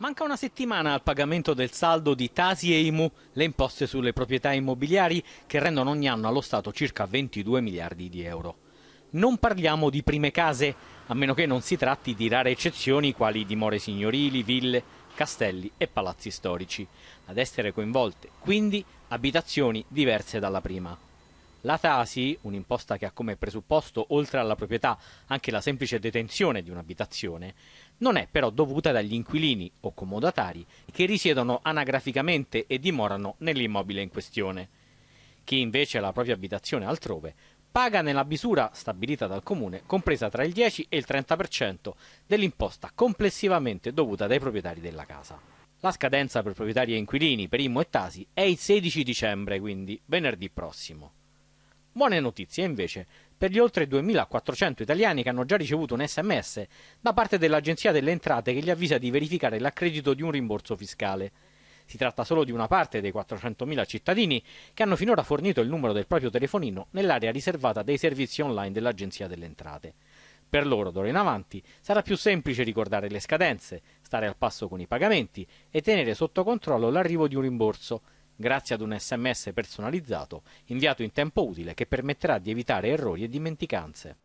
Manca una settimana al pagamento del saldo di Tasi e IMU, le imposte sulle proprietà immobiliari che rendono ogni anno allo Stato circa 22 miliardi di euro. Non parliamo di prime case, a meno che non si tratti di rare eccezioni quali dimore signorili, ville, castelli e palazzi storici. Ad essere coinvolte, quindi, abitazioni diverse dalla prima. La Tasi, un'imposta che ha come presupposto, oltre alla proprietà, anche la semplice detenzione di un'abitazione, non è però dovuta dagli inquilini o comodatari che risiedono anagraficamente e dimorano nell'immobile in questione. Chi invece ha la propria abitazione altrove paga nella misura stabilita dal comune, compresa tra il 10 e il 30% dell'imposta complessivamente dovuta dai proprietari della casa. La scadenza per proprietari e inquilini per Immo e Tasi è il 16 dicembre, quindi venerdì prossimo. Buone notizie invece per gli oltre 2.400 italiani che hanno già ricevuto un sms da parte dell'Agenzia delle Entrate che li avvisa di verificare l'accredito di un rimborso fiscale. Si tratta solo di una parte dei 400.000 cittadini che hanno finora fornito il numero del proprio telefonino nell'area riservata dei servizi online dell'Agenzia delle Entrate. Per loro d'ora in avanti sarà più semplice ricordare le scadenze, stare al passo con i pagamenti e tenere sotto controllo l'arrivo di un rimborso, grazie ad un sms personalizzato inviato in tempo utile che permetterà di evitare errori e dimenticanze.